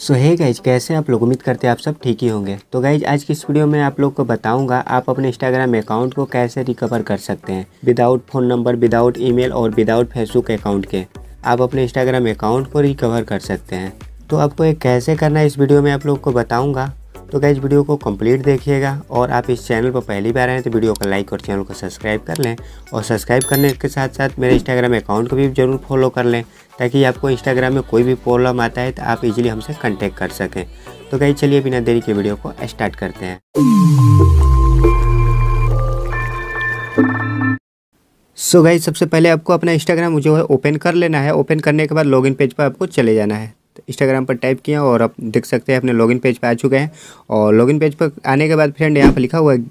सो है गाइज कैसे आप लोग उम्मीद करते हैं आप सब ठीक ही होंगे तो गाइज आज की इस वीडियो में आप लोग को बताऊंगा आप अपने इंस्टाग्राम अकाउंट को कैसे रिकवर कर सकते हैं without phone number without email और विदाउट फेसबुक अकाउंट के आप अपने इंस्टाग्राम अकाउंट को रिकवर कर सकते हैं तो आपको ये कैसे करना है इस वीडियो में आप लोग को बताऊँगा तो गाइज वीडियो को कंप्लीट देखिएगा और आप इस चैनल पर पहली बार आए तो वीडियो को लाइक और चैनल को सब्सक्राइब कर लें और सब्सक्राइब करने के साथ साथ मेरे इंस्टाग्राम अकाउंट को भी ज़रूर फॉलो कर लें ताकि आपको इंस्टाग्राम में कोई भी प्रॉब्लम आता है तो आप इजीली हमसे कांटेक्ट कर सकें तो कहीं चलिए बिना देरी के वीडियो को स्टार्ट करते हैं सो so गाइज सबसे पहले आपको अपना इंस्टाग्राम जो है ओपन कर लेना है ओपन करने के बाद लॉगिन पेज पर आपको चले जाना है तो इंस्टाग्राम पर टाइप किया और आप देख सकते हैं अपने लॉगिन पेज पर आ चुके हैं और लॉगिन पेज पर आने के बाद फ्रेंड यहाँ पर लिखा हुआ है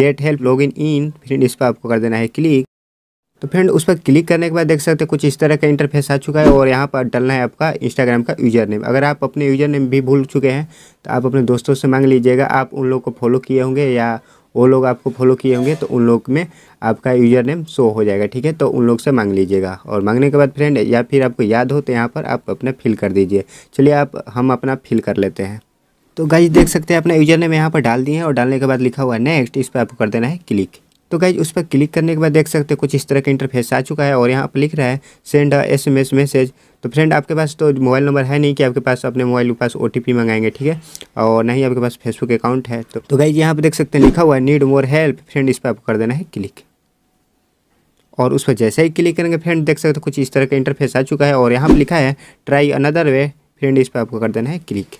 get help login in friend इस पर आपको कर देना है क्लिक तो फ्रेंड उस पर क्लिक करने के बाद देख सकते हैं कुछ इस तरह का इंटरफेस आ चुका है और यहाँ पर डलना है आपका इंस्टाग्राम का यूज़र नेम अगर आप अपने यूज़र नेम भी भूल चुके हैं तो आप अपने दोस्तों से मांग लीजिएगा आप उन लोग को फॉलो किए होंगे या वो लोग आपको फॉलो किए होंगे तो उन लोग में आपका यूज़र नेम शो हो जाएगा ठीक है तो उन लोग से मांग लीजिएगा और मांगने के बाद फ्रेंड या फिर आपको याद हो तो यहाँ पर आप अपना फिल कर दीजिए चलिए आप हम अपना फिल कर लेते हैं तो गाइज देख सकते हैं अपना यूज़र नेम यहाँ पर डाल दिए हैं और डालने के बाद लिखा हुआ है नेक्स्ट इस पर आपको कर देना है क्लिक तो गाइज उस पर क्लिक करने के बाद देख सकते हैं कुछ इस तरह का इंटरफेस आ चुका है और यहाँ पर लिख रहा है send S M S message तो फ्रेंड आपके पास तो मोबाइल नंबर है नहीं कि आपके पास अपने मोबाइल के पास ओ मंगाएंगे ठीक है और नहीं आपके पास फेसबुक अकाउंट है तो, तो गाइज यहाँ पर देख सकते हैं लिखा हुआ है नीड मोर हेल्प फ्रेंड इस पर आपको कर देना है क्लिक और उस पर जैसे ही क्लिक करेंगे फ्रेंड देख सकते कुछ इस तरह का इंटरफेस आ चुका है और यहाँ पर लिखा है ट्राई अनदर वे फ्रेंड इस पर आपको कर देना है क्लिक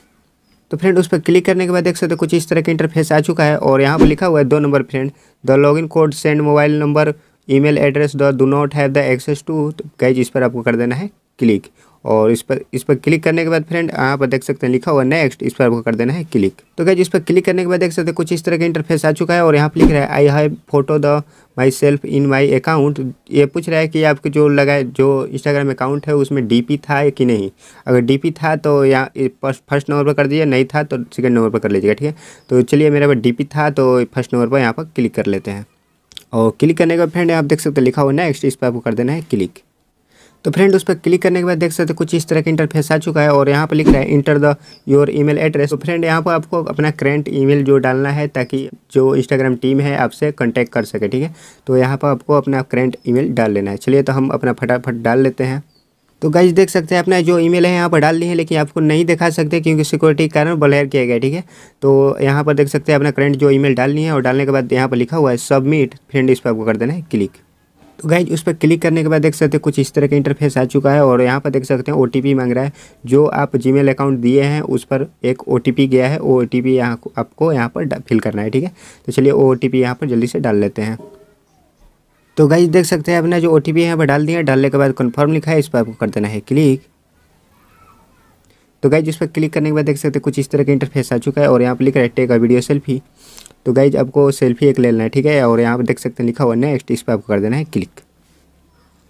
तो फ्रेंड उस पर क्लिक करने के बाद देख सकते हो कुछ इस तरह का इंटरफेस आ चुका है और यहाँ पर लिखा हुआ है दो number friend the in code send mobile number email address the do not have the access to तो गैज इस पर आपको कर देना है क्लिक और इस पर इस पर क्लिक करने के बाद फ्रेंड यहाँ पर देख सकते हैं लिखा हुआ नेक्स्ट इस पर आपको कर देना है क्लिक तो क्या इस पर क्लिक करने के बाद देख सकते हैं कुछ इस तरह का इंटरफेस आ चुका है और यहाँ पर लिख रहा है I have photo the myself in my account ये पूछ रहा है कि आपके जो लगाए जो इंस्टाग्राम अकाउंट है उसमें डी था कि नहीं अगर डी था तो यहाँ फर्स्ट नंबर पर कर दीजिए नहीं था तो सेकेंड नंबर पर कर लीजिएगा ठीक है तो चलिए मेरे पास डी था तो फर्स्ट नंबर पर यहाँ पर क्लिक कर लेते हैं और क्लिक करने के बाद फ्रेंड आप देख सकते हैं लिखा हुआ नेक्स्ट इस पर आपको कर देना है क्लिक तो फ्रेंड उस पर क्लिक करने के बाद देख सकते कुछ इस तरह का इंटरफेस आ चुका है और यहाँ पर लिख रहा है enter the your email address तो फ्रेंड यहाँ पर आपको अपना करेंट ईमेल जो डालना है ताकि जो इंस्टाग्राम टीम है आपसे कॉन्टैक्ट कर सके ठीक है तो यहाँ पर आपको अपना करेंट ईमेल डाल लेना है चलिए तो हम अपना फटाफट डाल लेते हैं तो गाइज देख सकते हैं अपना जो ईमेल है यहाँ पर डाल दी है लेकिन आपको नहीं दिखा सकते क्योंकि सिक्योरिटी के कारण ब्लैर किया गया ठीक है तो यहाँ पर देख सकते हैं अपना करंट जो ईमेल डालनी है और डालने के बाद यहाँ पर लिखा हुआ है सबमिट फ्रेंड इस पर आपको कर देना है क्लिक तो गाइज उस पर क्लिक करने के बाद देख सकते हैं कुछ इस तरह का इंटरफेस आ चुका है और यहाँ पर देख सकते हैं ओ मांग रहा है जो आप जी अकाउंट दिए हैं उस पर एक ओ गया है ओ टी पी आपको यहाँ पर फिल करना है ठीक है तो चलिए ओ टी पी यहाँ पर जल्दी से डाल लेते हैं तो गाइज देख सकते हैं अपना जो ओ टी पी है वह डाल दिया डालने के बाद कन्फर्म लिखा है इस पर आपको कर देना है क्लिक तो गाइज उस पर क्लिक करने के बाद देख सकते हैं कुछ इस तरह का इंटरफेस आ चुका है और यहाँ पर लिख रहा है टेक अ वीडियो सेल्फी तो गाइज आपको सेल्फी एक ले लेना है ठीक है और यहाँ पर देख सकते हैं लिखा हुआ नेक्स्ट इस पर आपको कर देना है क्लिक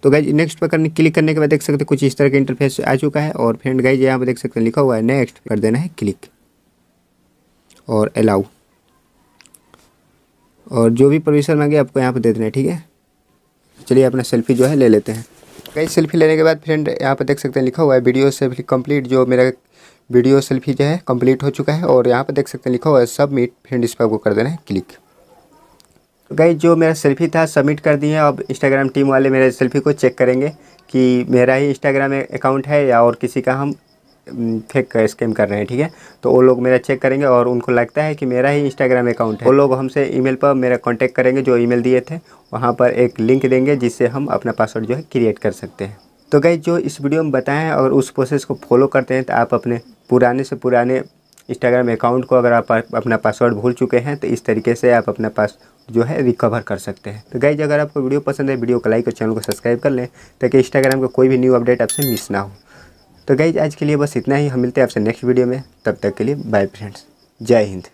तो गाइज नेक्स्ट पर करने क्लिक करने के बाद देख सकते हैं कुछ इस तरह का इंटरफेस आ चुका है और फ्रेंड गाइज यहाँ पर देख सकते हैं लिखा हुआ है नेक्स्ट कर देना है क्लिक और अलाउ और जो भी परमिशन मांगे आपको यहाँ पर दे देना है ठीक है चलिए अपना सेल्फी जो है ले लेते हैं गाइज सेल्फी लेने के बाद फ्रेंड यहाँ पर देख सकते हैं लिखा हुआ है वीडियो सेल्फी कंप्लीट जो मेरा वीडियो सेल्फी जो है कंप्लीट हो चुका है और यहाँ पर देख सकते हैं लिखा हुआ है सबमिट फ्रेंड इस पर आपको कर देना है क्लिक गई जो मेरा सेल्फी था सबमिट कर दिए अब इंस्टाग्राम टीम वाले मेरे सेल्फी को चेक करेंगे कि मेरा ही इंस्टाग्राम अकाउंट है या और किसी का हम फेक स्कैम हम्म, कर रहे हैं ठीक है तो वो लोग मेरा चेक करेंगे और उनको लगता है कि मेरा ही इंस्टाग्राम अकाउंट है वो लोग हमसे ईमेल पर मेरा कांटेक्ट करेंगे जो ईमेल दिए थे वहाँ पर एक लिंक देंगे जिससे हम अपना पासवर्ड जो है क्रिएट कर सकते हैं तो गई जो इस वीडियो में बताएं और उस प्रोसेस को फॉलो करते हैं तो आप अपने पुराने से पुराने इंस्टाग्राम अकाउंट को अगर आप अपना पासवर्ड भूल चुके हैं तो इस तरीके से आप अपना पास जो है रिकवर कर सकते हैं तो गाइज अगर आपको वीडियो पसंद है वीडियो को लाइक और चैनल को सब्सक्राइब कर लें ताकि इंस्टाग्राम का कोई भी न्यू अपडेट आपसे मिस ना हो तो गाइज आज के लिए बस इतना ही हम मिलते हैं आपसे नेक्स्ट वीडियो में तब तक के लिए बाय फ्रेंड्स जय हिंद